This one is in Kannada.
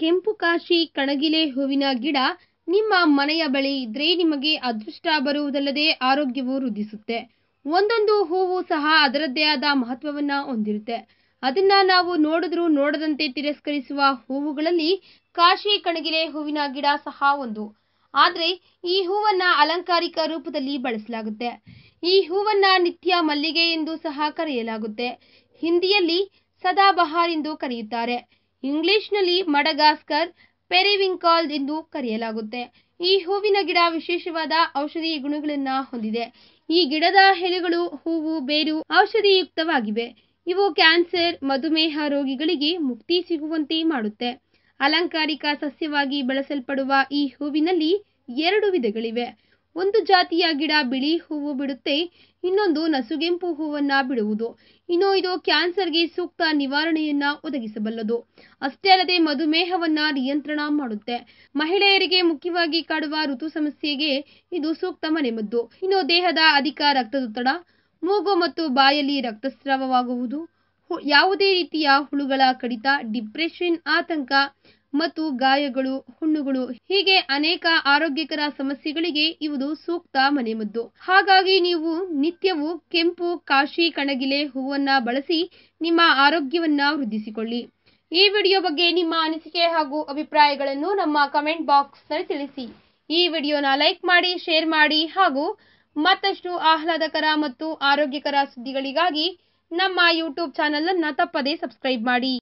ಕೆಂಪು ಕಾಶಿ ಕಣಗಿಲೆ ಹೂವಿನ ಗಿಡ ನಿಮ್ಮ ಮನೆಯ ಬಳಿ ಇದ್ರೆ ನಿಮಗೆ ಅದೃಷ್ಟ ಬರುವುದಲ್ಲದೆ ಆರೋಗ್ಯವು ವೃದ್ಧಿಸುತ್ತೆ ಒಂದೊಂದು ಹೂವು ಸಹ ಅದರದ್ದೇ ಆದ ಮಹತ್ವವನ್ನ ಹೊಂದಿರುತ್ತೆ ಅದನ್ನ ನಾವು ನೋಡಿದ್ರೂ ನೋಡದಂತೆ ತಿರಸ್ಕರಿಸುವ ಹೂವುಗಳಲ್ಲಿ ಕಾಶಿ ಕಣಗಿಲೆ ಹೂವಿನ ಗಿಡ ಸಹ ಒಂದು ಆದರೆ ಈ ಹೂವನ್ನ ಅಲಂಕಾರಿಕ ರೂಪದಲ್ಲಿ ಬಳಸಲಾಗುತ್ತೆ ಈ ಹೂವನ್ನ ನಿತ್ಯ ಮಲ್ಲಿಗೆ ಎಂದು ಸಹ ಕರೆಯಲಾಗುತ್ತೆ ಹಿಂದಿಯಲ್ಲಿ ಸದಾಬಹಾರ್ ಎಂದು ಕರೆಯುತ್ತಾರೆ ಇಂಗ್ಲಿಷ್ನಲ್ಲಿ ಮಡಗಾಸ್ಕರ್ ಪೆರಿವಿಂಕಾಲ್ ಎಂದು ಕರೆಯಲಾಗುತ್ತೆ ಈ ಹೂವಿನ ಗಿಡ ವಿಶೇಷವಾದ ಔಷಧೀಯ ಗುಣಗಳನ್ನು ಹೊಂದಿದೆ ಈ ಗಿಡದ ಎಲೆಗಳು ಹೂವು ಬೇರು ಔಷಧಿಯುಕ್ತವಾಗಿವೆ ಇವು ಕ್ಯಾನ್ಸರ್ ಮಧುಮೇಹ ರೋಗಿಗಳಿಗೆ ಮುಕ್ತಿ ಸಿಗುವಂತೆ ಮಾಡುತ್ತೆ ಅಲಂಕಾರಿಕ ಸಸ್ಯವಾಗಿ ಬಳಸಲ್ಪಡುವ ಈ ಹೂವಿನಲ್ಲಿ ಎರಡು ವಿಧಗಳಿವೆ ಒಂದು ಜಾತಿಯ ಗಿಡ ಬಿಳಿ ಹೂವು ಬಿಡುತ್ತೆ ಇನ್ನೊಂದು ನಸುಗೆಂಪು ಹೂವನ್ನ ಬಿಡುವುದು ಇನ್ನು ಇದು ಕ್ಯಾನ್ಸರ್ಗೆ ಸೂಕ್ತ ನಿವಾರಣೆಯನ್ನ ಒದಗಿಸಬಲ್ಲದು ಅಷ್ಟೇ ಅಲ್ಲದೆ ಮಧುಮೇಹವನ್ನ ನಿಯಂತ್ರಣ ಮಾಡುತ್ತೆ ಮಹಿಳೆಯರಿಗೆ ಮುಖ್ಯವಾಗಿ ಕಾಡುವ ಋತು ಸಮಸ್ಯೆಗೆ ಇದು ಸೂಕ್ತ ಮನೆಮದ್ದು ಇನ್ನು ದೇಹದ ಅಧಿಕ ರಕ್ತದೊತ್ತಡ ಮೂಗು ಮತ್ತು ಬಾಯಲ್ಲಿ ರಕ್ತಸ್ರಾವವಾಗುವುದು ಯಾವುದೇ ರೀತಿಯ ಹುಳುಗಳ ಕಡಿತ ಡಿಪ್ರೆಷನ್ ಆತಂಕ ಮತ್ತು ಗಾಯಗಳು ಹುಣ್ಣುಗಳು ಹೀಗೆ ಅನೇಕ ಆರೋಗ್ಯಕರ ಸಮಸ್ಯೆಗಳಿಗೆ ಇವುದು ಸೂಕ್ತ ಮನೆಮದ್ದು ಹಾಗಾಗಿ ನೀವು ನಿತ್ಯವೂ ಕೆಂಪು ಕಾಶಿ ಕಣಗಿಲೆ ಹೂವನ್ನ ಬಳಸಿ ನಿಮ್ಮ ಆರೋಗ್ಯವನ್ನ ವೃದ್ಧಿಸಿಕೊಳ್ಳಿ ಈ ವಿಡಿಯೋ ಬಗ್ಗೆ ನಿಮ್ಮ ಅನಿಸಿಕೆ ಹಾಗೂ ಅಭಿಪ್ರಾಯಗಳನ್ನು ನಮ್ಮ ಕಮೆಂಟ್ ನಲ್ಲಿ ತಿಳಿಸಿ ಈ ವಿಡಿಯೋನ ಲೈಕ್ ಮಾಡಿ ಶೇರ್ ಮಾಡಿ ಹಾಗೂ ಮತ್ತಷ್ಟು ಆಹ್ಲಾದಕರ ಮತ್ತು ಆರೋಗ್ಯಕರ ಸುದ್ದಿಗಳಿಗಾಗಿ ನಮ್ಮ ಯೂಟ್ಯೂಬ್ ಅನ್ನು ತಪ್ಪದೇ ಸಬ್ಸ್ಕ್ರೈಬ್ ಮಾಡಿ